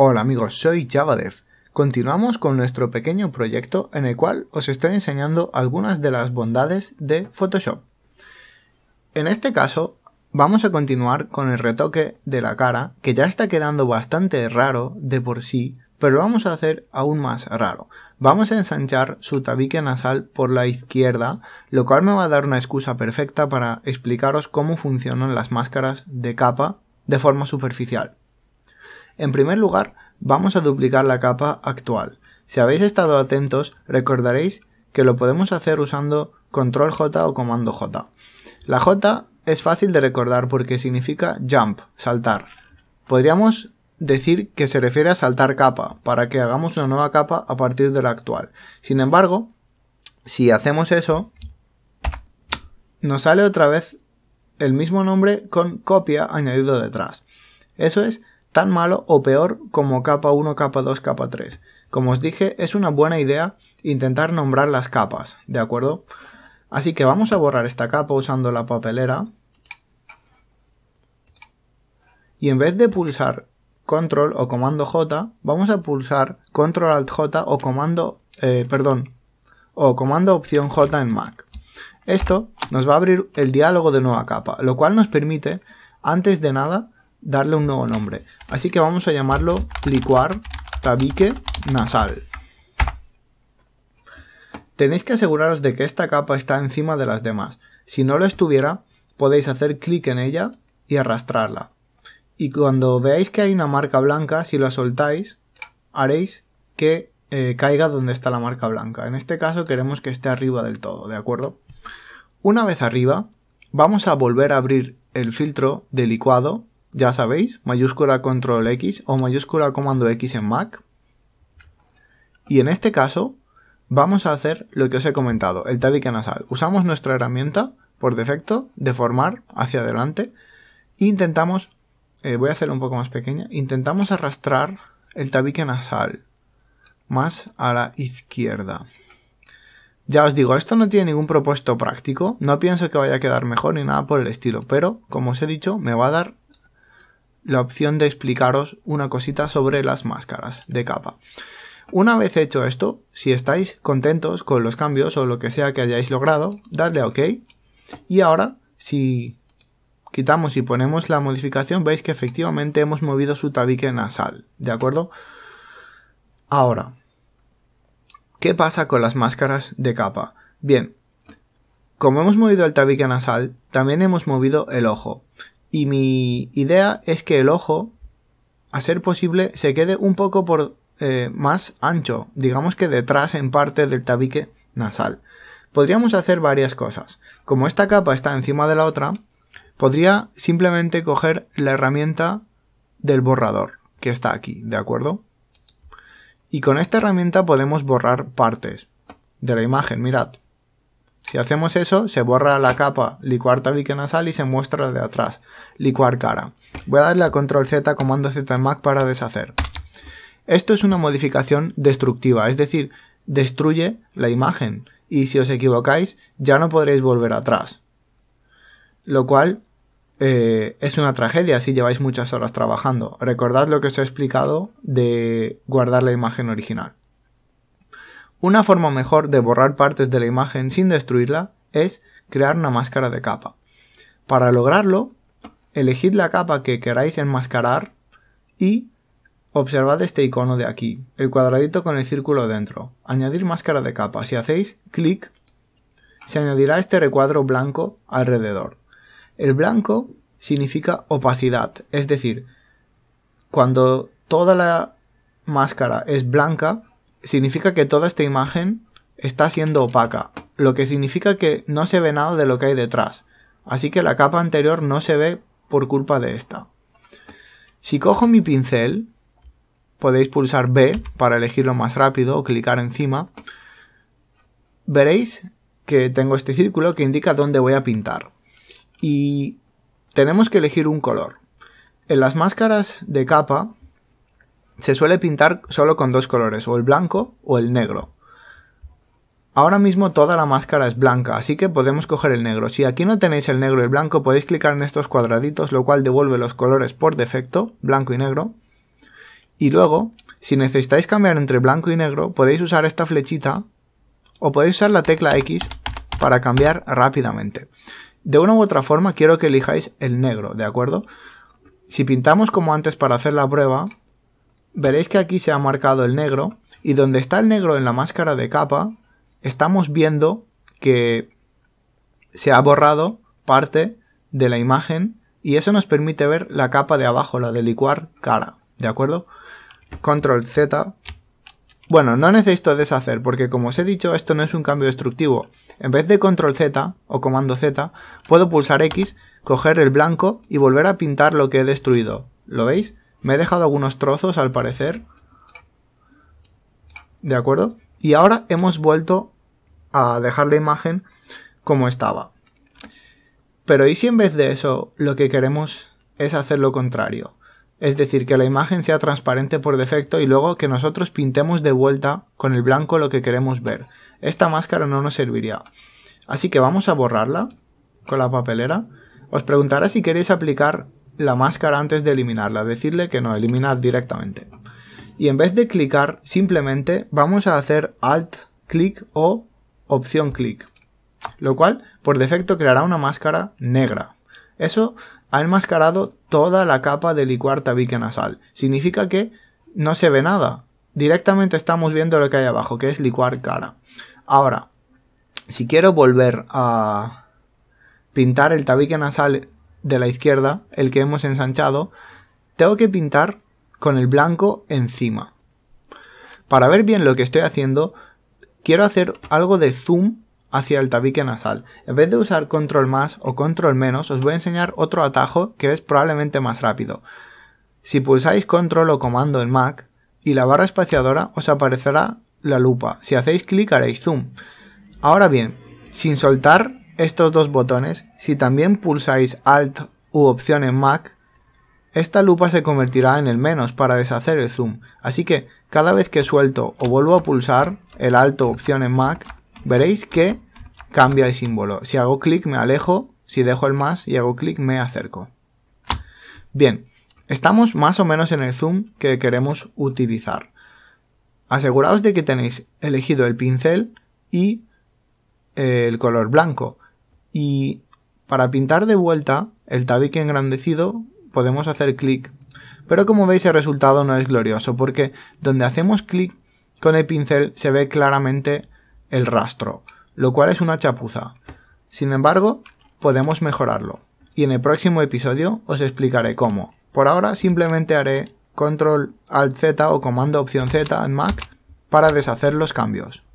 Hola amigos, soy Javadev. Continuamos con nuestro pequeño proyecto en el cual os estoy enseñando algunas de las bondades de Photoshop. En este caso, vamos a continuar con el retoque de la cara, que ya está quedando bastante raro de por sí, pero lo vamos a hacer aún más raro. Vamos a ensanchar su tabique nasal por la izquierda, lo cual me va a dar una excusa perfecta para explicaros cómo funcionan las máscaras de capa de forma superficial. En primer lugar, vamos a duplicar la capa actual. Si habéis estado atentos, recordaréis que lo podemos hacer usando control J o comando J. La J es fácil de recordar porque significa jump, saltar. Podríamos decir que se refiere a saltar capa, para que hagamos una nueva capa a partir de la actual. Sin embargo, si hacemos eso, nos sale otra vez el mismo nombre con copia añadido detrás. Eso es tan malo o peor como capa 1, capa 2, capa 3. Como os dije, es una buena idea intentar nombrar las capas, ¿de acuerdo? Así que vamos a borrar esta capa usando la papelera. Y en vez de pulsar control o comando J, vamos a pulsar control alt J o comando, eh, perdón, o comando opción J en Mac. Esto nos va a abrir el diálogo de nueva capa, lo cual nos permite, antes de nada, darle un nuevo nombre. Así que vamos a llamarlo licuar tabique nasal. Tenéis que aseguraros de que esta capa está encima de las demás. Si no lo estuviera, podéis hacer clic en ella y arrastrarla. Y cuando veáis que hay una marca blanca, si la soltáis, haréis que eh, caiga donde está la marca blanca. En este caso queremos que esté arriba del todo, ¿de acuerdo? Una vez arriba, vamos a volver a abrir el filtro de licuado ya sabéis, mayúscula control X o mayúscula comando X en Mac. Y en este caso vamos a hacer lo que os he comentado, el tabique nasal. Usamos nuestra herramienta por defecto, deformar hacia adelante, e intentamos, eh, voy a hacerlo un poco más pequeña, intentamos arrastrar el tabique nasal más a la izquierda. Ya os digo, esto no tiene ningún propuesto práctico, no pienso que vaya a quedar mejor ni nada por el estilo, pero como os he dicho, me va a dar la opción de explicaros una cosita sobre las máscaras de capa. Una vez hecho esto, si estáis contentos con los cambios o lo que sea que hayáis logrado, dadle a OK. Y ahora, si quitamos y ponemos la modificación, veis que efectivamente hemos movido su tabique nasal, ¿de acuerdo? Ahora, ¿qué pasa con las máscaras de capa? Bien, como hemos movido el tabique nasal, también hemos movido el ojo. Y mi idea es que el ojo, a ser posible, se quede un poco por eh, más ancho, digamos que detrás en parte del tabique nasal. Podríamos hacer varias cosas. Como esta capa está encima de la otra, podría simplemente coger la herramienta del borrador, que está aquí, ¿de acuerdo? Y con esta herramienta podemos borrar partes de la imagen, mirad. Si hacemos eso, se borra la capa licuar tabique nasal y se muestra la de atrás, licuar cara. Voy a darle a control Z, comando Z en Mac para deshacer. Esto es una modificación destructiva, es decir, destruye la imagen y si os equivocáis ya no podréis volver atrás. Lo cual eh, es una tragedia si lleváis muchas horas trabajando. Recordad lo que os he explicado de guardar la imagen original. Una forma mejor de borrar partes de la imagen sin destruirla es crear una máscara de capa. Para lograrlo, elegid la capa que queráis enmascarar y observad este icono de aquí, el cuadradito con el círculo dentro. Añadir máscara de capa. Si hacéis clic, se añadirá este recuadro blanco alrededor. El blanco significa opacidad, es decir, cuando toda la máscara es blanca, significa que toda esta imagen está siendo opaca, lo que significa que no se ve nada de lo que hay detrás, así que la capa anterior no se ve por culpa de esta. Si cojo mi pincel, podéis pulsar B para elegirlo más rápido o clicar encima, veréis que tengo este círculo que indica dónde voy a pintar. Y tenemos que elegir un color. En las máscaras de capa se suele pintar solo con dos colores, o el blanco o el negro. Ahora mismo toda la máscara es blanca, así que podemos coger el negro. Si aquí no tenéis el negro y el blanco, podéis clicar en estos cuadraditos, lo cual devuelve los colores por defecto, blanco y negro. Y luego, si necesitáis cambiar entre blanco y negro, podéis usar esta flechita o podéis usar la tecla X para cambiar rápidamente. De una u otra forma quiero que elijáis el negro, ¿de acuerdo? Si pintamos como antes para hacer la prueba, veréis que aquí se ha marcado el negro y donde está el negro en la máscara de capa, estamos viendo que se ha borrado parte de la imagen y eso nos permite ver la capa de abajo, la de licuar cara, ¿de acuerdo? Control Z. Bueno, no necesito deshacer porque como os he dicho esto no es un cambio destructivo. En vez de control Z o comando Z, puedo pulsar X, coger el blanco y volver a pintar lo que he destruido. ¿Lo veis? Me he dejado algunos trozos al parecer. ¿De acuerdo? Y ahora hemos vuelto a dejar la imagen como estaba. Pero ¿y si en vez de eso lo que queremos es hacer lo contrario? Es decir, que la imagen sea transparente por defecto y luego que nosotros pintemos de vuelta con el blanco lo que queremos ver. Esta máscara no nos serviría. Así que vamos a borrarla con la papelera. Os preguntará si queréis aplicar la máscara antes de eliminarla, decirle que no, eliminar directamente. Y en vez de clicar, simplemente vamos a hacer alt clic o opción clic, lo cual por defecto creará una máscara negra. Eso ha enmascarado toda la capa de licuar tabique nasal. Significa que no se ve nada. Directamente estamos viendo lo que hay abajo, que es licuar cara. Ahora, si quiero volver a pintar el tabique nasal de la izquierda, el que hemos ensanchado, tengo que pintar con el blanco encima. Para ver bien lo que estoy haciendo, quiero hacer algo de zoom hacia el tabique nasal. En vez de usar control más o control menos, os voy a enseñar otro atajo que es probablemente más rápido. Si pulsáis control o comando en Mac y la barra espaciadora os aparecerá la lupa. Si hacéis clic haréis zoom. Ahora bien, sin soltar estos dos botones, si también pulsáis Alt u Opción en Mac, esta lupa se convertirá en el menos para deshacer el zoom, así que cada vez que suelto o vuelvo a pulsar el Alt o Opción en Mac, veréis que cambia el símbolo. Si hago clic me alejo, si dejo el más y hago clic me acerco. Bien, estamos más o menos en el zoom que queremos utilizar. Aseguraos de que tenéis elegido el pincel y eh, el color blanco y para pintar de vuelta el tabique engrandecido podemos hacer clic. Pero como veis el resultado no es glorioso porque donde hacemos clic con el pincel se ve claramente el rastro, lo cual es una chapuza. Sin embargo, podemos mejorarlo y en el próximo episodio os explicaré cómo. Por ahora simplemente haré control alt z o comando opción z en Mac para deshacer los cambios.